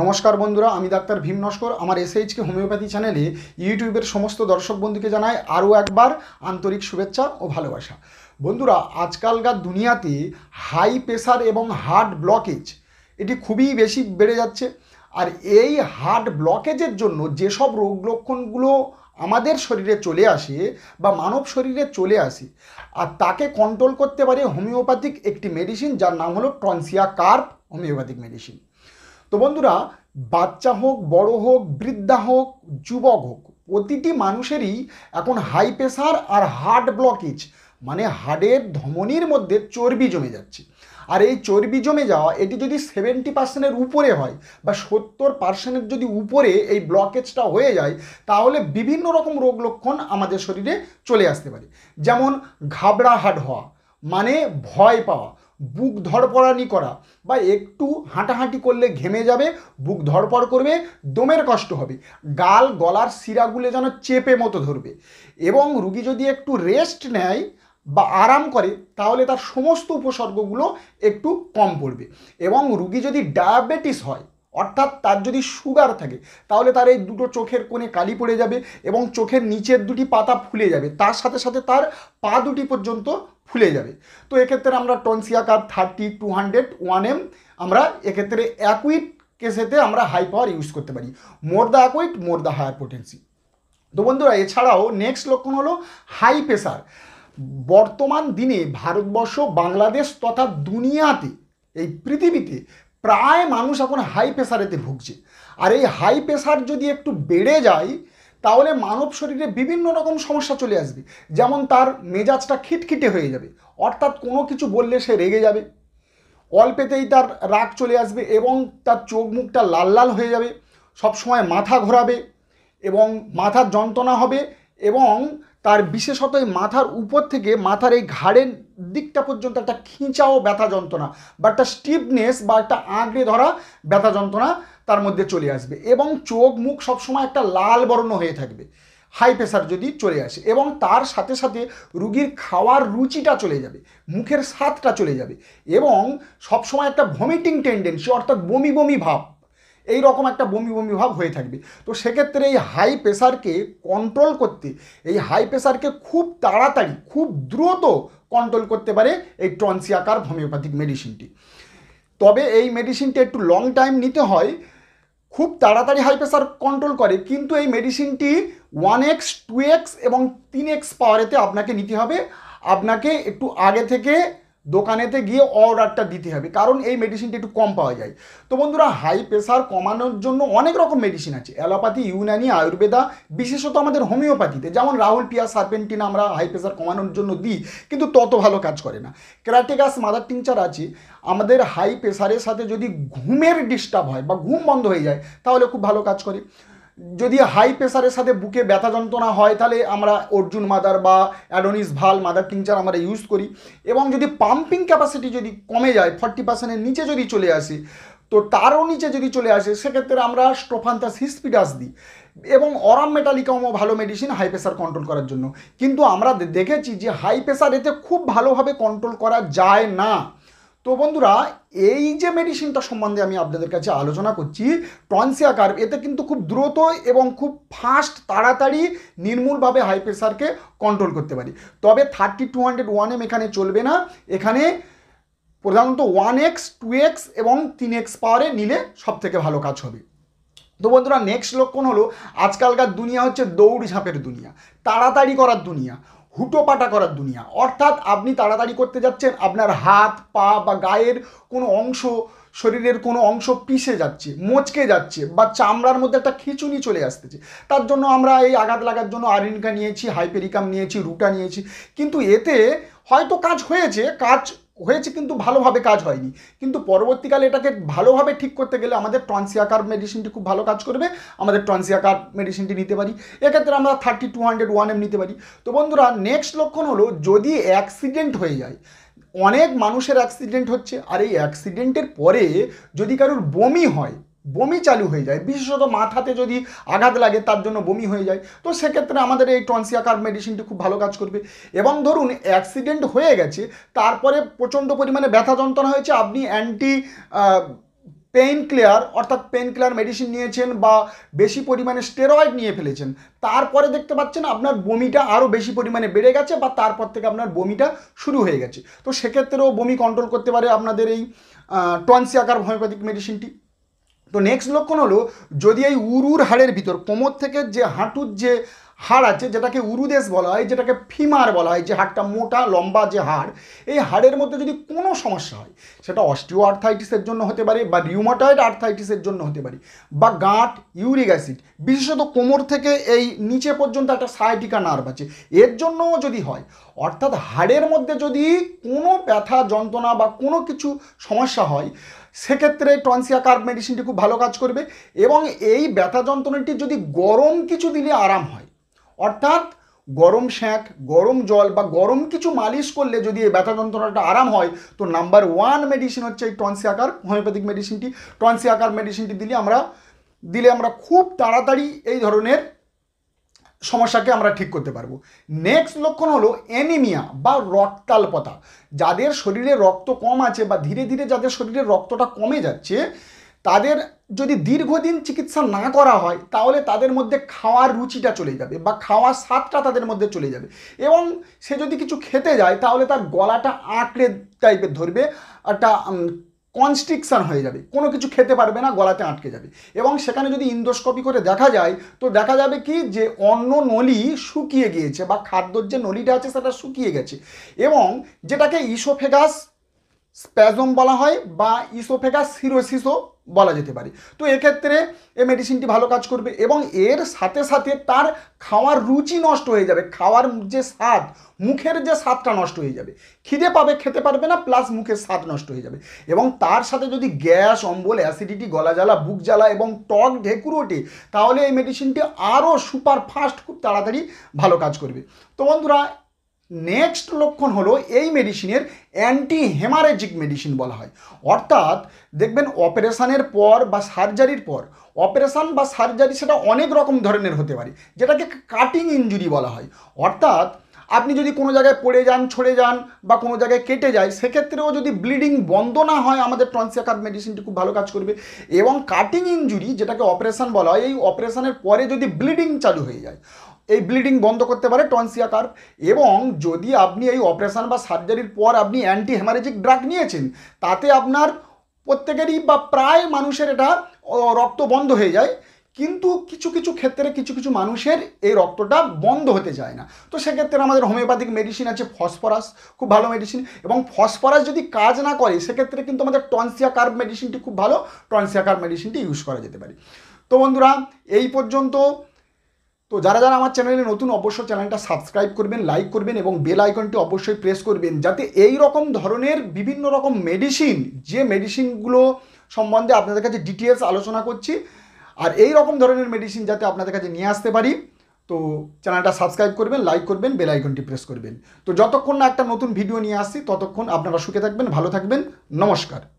নমস্কার বন্ধুরা আমি ডাক্তার ভীম নস্কর আমার এসএইচকে হোমিওপ্যাথি চ্যানেলে ইউটিউবের সমস্ত দর্শক বন্ধুকে জানাই আরও একবার আন্তরিক শুভেচ্ছা ও ভালোবাসা বন্ধুরা আজকালকার দুনিয়াতে হাই প্রেশার এবং হার্ট ব্লকেজ এটি খুবই বেশি বেড়ে যাচ্ছে আর এই হার্ট ব্লকেজের জন্য যেসব রোগ লক্ষণগুলো আমাদের শরীরে চলে আসে বা মানব শরীরে চলে আসে আর তাকে কন্ট্রোল করতে পারে হোমিওপ্যাথিক একটি মেডিসিন যার নাম হলো টনসিয়া কার্প হোমিওপ্যাথিক মেডিসিন তো বন্ধুরা বাচ্চা হোক বড় হোক বৃদ্ধা হোক যুবক হোক প্রতিটি মানুষেরই এখন হাই প্রেশার আর হার্ট ব্লকেজ মানে হার্টের ধমনির মধ্যে চর্বি জমে যাচ্ছে আর এই চর্বি জমে যাওয়া এটি যদি সেভেন্টি পার্সেন্টের উপরে হয় বা সত্তর পার্সেন্টের যদি উপরে এই ব্লকেজটা হয়ে যায় তাহলে বিভিন্ন রকম রোগ লক্ষণ আমাদের শরীরে চলে আসতে পারে যেমন ঘাবড়াহাট হওয়া মানে ভয় পাওয়া বুক ধরপড়ানি করা বা একটু হাঁটাহাঁটি করলে ঘেমে যাবে বুক ধরপড় করবে দমের কষ্ট হবে গাল গলার শিরাগুলো যেন চেপে মতো ধরবে এবং রুগী যদি একটু রেস্ট নেয় বা আরাম করে তাহলে তার সমস্ত উপসর্গগুলো একটু কম পড়বে এবং রুগী যদি ডায়াবেটিস হয় অর্থাৎ তার যদি সুগার থাকে তাহলে তার এই দুটো চোখের কোণে কালি পড়ে যাবে এবং চোখের নিচের দুটি পাতা ফুলে যাবে তার সাথে সাথে তার পা দুটি পর্যন্ত ফুলে যাবে তো এক্ষেত্রে আমরা টনসিয়া কাপ thirty two hundred one M আমরা এক্ষেত্রে অ্যাকুইট কেসেতে আমরা হাই পাওয়ার ইউজ করতে পারি more the acute more the higher potency তো বন্ধুরা এছাড়াও নেক্সট লক্ষণ হলো হাই প্রেশার বর্তমান দিনে ভারতবর্ষ বাংলাদেশ তথা দুনিয়াতে এই পৃথিবীতে প্রায় মানুষ এখন হাই প্রেশারেতে ভুগছে আর এই হাই প্রেশার যদি একটু বেড়ে যায় তাহলে মানব শরীরে বিভিন্ন রকম সমস্যা চলে আসবে যেমন তার মেজাজটা খিটখিটে হয়ে যাবে অর্থাৎ কোনো কিছু বললে সে রেগে যাবে অল্পেতেই তার রাগ চলে আসবে এবং তার চোখ মুখটা লাল লাল হয়ে যাবে সবসময় মাথা ঘোরাবে এবং মাথার যন্ত্রণা হবে এবং তার বিশেষত এই মাথার উপর থেকে মাথার এই ঘাড়ের দিকটা পর্যন্ত একটা খিঁচাও ব্যথা যন্ত্রণা বা একটা স্টিভনেস বা একটা আঁকড়ে ধরা ব্যথা যন্ত্রণা তার মধ্যে চলে আসবে এবং চোখ মুখ সবসময় একটা লাল বর্ণ হয়ে থাকবে হাই প্রেশার যদি চলে আসে এবং তার সাথে সাথে রুগীর খাওয়ার রুচিটা চলে যাবে মুখের স্বাদটা চলে যাবে এবং সবসময় একটা ভমিটিং টেন্ডেন্সি অর্থাৎ বমি বমি ভাব এই রকম একটা বমি বমি ভাব হয়ে থাকবে তো সেক্ষেত্রে এই হাই প্রেশারকে কন্ট্রোল করতে এই হাই প্রেশারকে খুব তাড়াতাড়ি খুব দ্রুত কন্ট্রোল করতে পারে এই ট্রন্সিয়াকার হোমিওপ্যাথিক মেডিসিনটি তবে এই মেডিসিনটি একটু লং টাইম নিতে হয় খুব তাড়াতাড়ি হাই প্রেশার কন্ট্রোল করে কিন্তু এই মেডিসিনটি ওয়ান এক্স টু এক্স এবং তিন এক্স পাওয়ারেতে আপনাকে নিতে হবে আপনাকে একটু আগে থেকে দোকানেতে গিয়ে অর্ডারটা দিতে হবে কারণ এই মেডিসিনটা একটু কম পাওয়া যায় তো বন্ধুরা হাই প্রেশার কমানোর জন্য অনেক রকম মেডিসিন আছে অ্যালোপ্যাথি ইউনানি আয়ুর্বেদা বিশেষত আমাদের হোমিওপ্যাথিতে যেমন রাহুল পিয়া সার্পেন্টিন আমরা হাই প্রেশার কমানোর জন্য দিই কিন্তু তত ভালো কাজ করে না ক্রাটেগাস মাদার টিংচার আছে আমাদের হাই প্রেশারের সাথে যদি ঘুমের ডিস্টার্ব হয় বা ঘুম বন্ধ হয়ে যায় তাহলে খুব ভালো কাজ করে যদি হাই প্রেশারের সাথে বুকে ব্যথা যন্ত্রণা হয় তাহলে আমরা অর্জুন মাদার বা অ্যাডোনিস ভাল মাদার টিংচার আমরা ইউজ করি এবং যদি পাম্পিং ক্যাপাসিটি যদি কমে যায় ফর্টি পার্সেন্টের নিচে যদি চলে আসে তো তারও নিচে যদি চলে আসে সেক্ষেত্রে আমরা স্টোফান্তাস হিসপিডাস দিই এবং অরাম মেটালিকামও ভালো মেডিসিন হাই প্রেশার কন্ট্রোল করার জন্য কিন্তু আমরা দেখেছি যে হাই প্রেশার এতে খুব ভালোভাবে কন্ট্রোল করা যায় না তো বন্ধুরা এই যে মেডিসিনটা সম্বন্ধে আমি আপনাদের কাছে আলোচনা করছি টনসিয়া কার্ভ এতে কিন্তু খুব দ্রুত এবং খুব ফাস্ট তাড়াতাড়ি নির্মূলভাবে হাই প্রেশারকে কন্ট্রোল করতে পারি তবে thirty two hundred one M এখানে চলবে না এখানে প্রধানত ওয়ান এক্স টু এক্স এবং তিন এক্স পাওয়ারে নিলে সবথেকে ভালো কাজ হবে তো বন্ধুরা নেক্সট লক্ষণ হলো আজকালকার দুনিয়া হচ্ছে দৌড় ঝাঁপের দুনিয়া তাড়াতাড়ি করার দুনিয়া হুটোপাটা করার দুনিয়া অর্থাৎ আপনি তাড়াতাড়ি করতে যাচ্ছেন আপনার হাত পা বা গায়ের কোনো অংশ শরীরের কোনো অংশ পিষে যাচ্ছে মোচকে যাচ্ছে বা চামড়ার মধ্যে একটা খিচুনি চলে আসতেছে তার জন্য আমরা এই আঘাত লাগার জন্য আরিনকা নিয়েছি হাইপেরিকাম নিয়েছি রুটা নিয়েছি কিন্তু এতে হয়তো কাজ হয়েছে কাজ হয়েছে কিন্তু ভালোভাবে কাজ হয়নি কিন্তু পরবর্তীকালে এটাকে ভালোভাবে ঠিক করতে গেলে আমাদের টনসিয়াকার মেডিসিনটি খুব ভালো কাজ করবে আমাদের টনসিয়াকার মেডিসিনটি নিতে পারি এক্ষেত্রে আমরা thirty two hundred one M নিতে পারি তো বন্ধুরা নেক্সট লক্ষণ হলো যদি অ্যাক্সিডেন্ট হয়ে যায় অনেক মানুষের অ্যাক্সিডেন্ট হচ্ছে আর এই অ্যাক্সিডেন্টের পরে যদি কারোর বমি হয় বমি চালু হয়ে যায় বিশেষত মাথাতে যদি আঘাত লাগে তার জন্য বমি হয়ে যায় তো সেক্ষেত্রে আমাদের এই টনসিয়া কার্ড মেডিসিনটি খুব ভালো কাজ করবে এবং ধরুন অ্যাক্সিডেন্ট হয়ে গেছে তারপরে প্রচণ্ড পরিমাণে ব্যথা যন্ত্রণা হয়েছে আপনি অ্যান্টি পেইন ক্লিয়ার অর্থাৎ পেইন ক্লিয়ার মেডিসিন নিয়েছেন বা বেশি পরিমাণে স্টেরয়েড নিয়ে ফেলেছেন তারপরে দেখতে পাচ্ছেন আপনার বমিটা আরও বেশি পরিমাণে বেড়ে গেছে বা তারপর থেকে আপনার বমিটা শুরু হয়ে গেছে তো সেক্ষেত্রেও বমি কন্ট্রোল করতে পারে আপনাদের এই টনসিয়াকার হোমিওপ্যাথিক মেডিসিনটি তো নেক্সট লক্ষণ হলো যদি এই উরুর হাড়ের ভিতর কোমর থেকে যে হাঁটুর যে হাড় আছে যেটাকে উরুদেশ বলা হয় যেটাকে ফিমার বলা হয় যে হাড়টা মোটা লম্বা যে হাড় এই হাড়ের মধ্যে যদি কোনো সমস্যা হয় সেটা অস্টিও আর্থাইটিসের জন্য হতে পারে বা রিউমাটয়েড আর্থাইটিসের জন্য হতে পারে বা গাঁট ইউরিক অ্যাসিড বিশেষত কোমর থেকে এই নিচে পর্যন্ত একটা সাইটিকা নার্ভ আছে এর জন্যও যদি হয় অর্থাৎ হাড়ের মধ্যে যদি কোনো ব্যথা যন্ত্রণা বা কোনো কিছু সমস্যা হয় সেক্ষেত্রে টনসিয়া কার্ভ মেডিসিনটি খুব ভালো কাজ করবে এবং এই ব্যথা যন্ত্রণাটি যদি গরম কিছু দিলে আরাম হয় অর্থাৎ গরম শ্যাঁক গরম জল বা গরম কিছু মালিশ করলে যদি এই ব্যথা যন্ত্রণাটা আরাম হয় তো নাম্বার ওয়ান মেডিসিন হচ্ছে এই টনসি আকার হোমিওপ্যাথিক মেডিসিনটি টনসি আকার মেডিসিনটি দিলে আমরা দিলে আমরা খুব তাড়াতাড়ি এই ধরনের সমস্যাকে আমরা ঠিক করতে পারবো নেক্সট লক্ষণ হলো অ্যানিমিয়া বা রক্তাল্পতা যাদের শরীরে রক্ত কম আছে বা ধীরে ধীরে যাদের শরীরে রক্তটা কমে যাচ্ছে তাদের যদি দীর্ঘদিন চিকিৎসা না করা হয় তাহলে তাদের মধ্যে খাওয়ার রুচিটা চলে যাবে বা খাওয়ার স্বাদটা তাদের মধ্যে চলে যাবে এবং সে যদি কিছু খেতে যায় তাহলে তার গলাটা আঁকড়ে টাইপের ধরবে একটা কনস্ট্রিকশান হয়ে যাবে কোনো কিছু খেতে পারবে না গলাতে আটকে যাবে এবং সেখানে যদি ইন্দোস্কপি করে দেখা যায় তো দেখা যাবে কি যে অন্য নলি শুকিয়ে গিয়েছে বা খাদ্যর যে নলিটা আছে সেটা শুকিয়ে গেছে এবং যেটাকে ইসোফেগাস স্প্যাজম বলা হয় বা ইসোফেগাস সিরোসিসও বলা যেতে পারে তো এক্ষেত্রে এ মেডিসিনটি ভালো কাজ করবে এবং এর সাথে সাথে তার খাওয়ার রুচি নষ্ট হয়ে যাবে খাওয়ার যে স্বাদ মুখের যে স্বাদটা নষ্ট হয়ে যাবে খিদে পাবে খেতে পারবে না প্লাস মুখের স্বাদ নষ্ট হয়ে যাবে এবং তার সাথে যদি গ্যাস অম্বল অ্যাসিডিটি গলা জ্বালা বুক জ্বালা এবং টক ঢেকুর ওঠে তাহলে এই মেডিসিনটি আরও সুপার ফাস্ট খুব তাড়াতাড়ি ভালো কাজ করবে তো বন্ধুরা নেক্সট লক্ষণ হলো এই মেডিসিনের অ্যান্টি হেমারেজিক মেডিসিন বলা হয় অর্থাৎ দেখবেন অপারেশানের পর বা সার্জারির পর অপারেশান বা সার্জারি সেটা অনেক রকম ধরনের হতে পারে যেটাকে কাটিং ইঞ্জুরি বলা হয় অর্থাৎ আপনি যদি কোনো জায়গায় পড়ে যান ছড়ে যান বা কোনো জায়গায় কেটে যায় সেক্ষেত্রেও যদি ব্লিডিং বন্ধ না হয় আমাদের টনসিয়াকার মেডিসিনটি খুব ভালো কাজ করবে এবং কাটিং ইঞ্জুরি যেটাকে অপারেশান বলা হয় এই অপারেশানের পরে যদি ব্লিডিং চালু হয়ে যায় এই ব্লিডিং বন্ধ করতে পারে টনসিয়া কার্প এবং যদি আপনি এই অপারেশান বা সার্জারির পর আপনি অ্যান্টি হেমারেজিক ড্রাগ নিয়েছেন তাতে আপনার প্রত্যেকেরই বা প্রায় মানুষের এটা রক্ত বন্ধ হয়ে যায় কিন্তু কিছু কিছু ক্ষেত্রে কিছু কিছু মানুষের এই রক্তটা বন্ধ হতে চায় না তো সেক্ষেত্রে আমাদের হোমিওপ্যাথিক মেডিসিন আছে ফসফরাস খুব ভালো মেডিসিন এবং ফসফরাস যদি কাজ না করে সেক্ষেত্রে কিন্তু আমাদের টনসিয়া কার্ব মেডিসিনটি খুব ভালো টনসিয়া কার্ব মেডিসিনটি ইউজ করা যেতে পারে তো বন্ধুরা এই পর্যন্ত তো যারা যারা আমার চ্যানেলে নতুন অবশ্যই চ্যানেলটা সাবস্ক্রাইব করবেন লাইক করবেন এবং বেল আইকনটি অবশ্যই প্রেস করবেন যাতে এই রকম ধরনের বিভিন্ন রকম মেডিসিন যে মেডিসিনগুলো সম্বন্ধে আপনাদের কাছে ডিটেলস আলোচনা করছি আর এই রকম ধরনের মেডিসিন যাতে আপনাদের কাছে নিয়ে আসতে পারি তো চ্যানেলটা সাবস্ক্রাইব করবেন লাইক করবেন বেল আইকনটি প্রেস করবেন তো যতক্ষণ না একটা নতুন ভিডিও নিয়ে আসছি ততক্ষণ আপনারা সুখে থাকবেন ভালো থাকবেন নমস্কার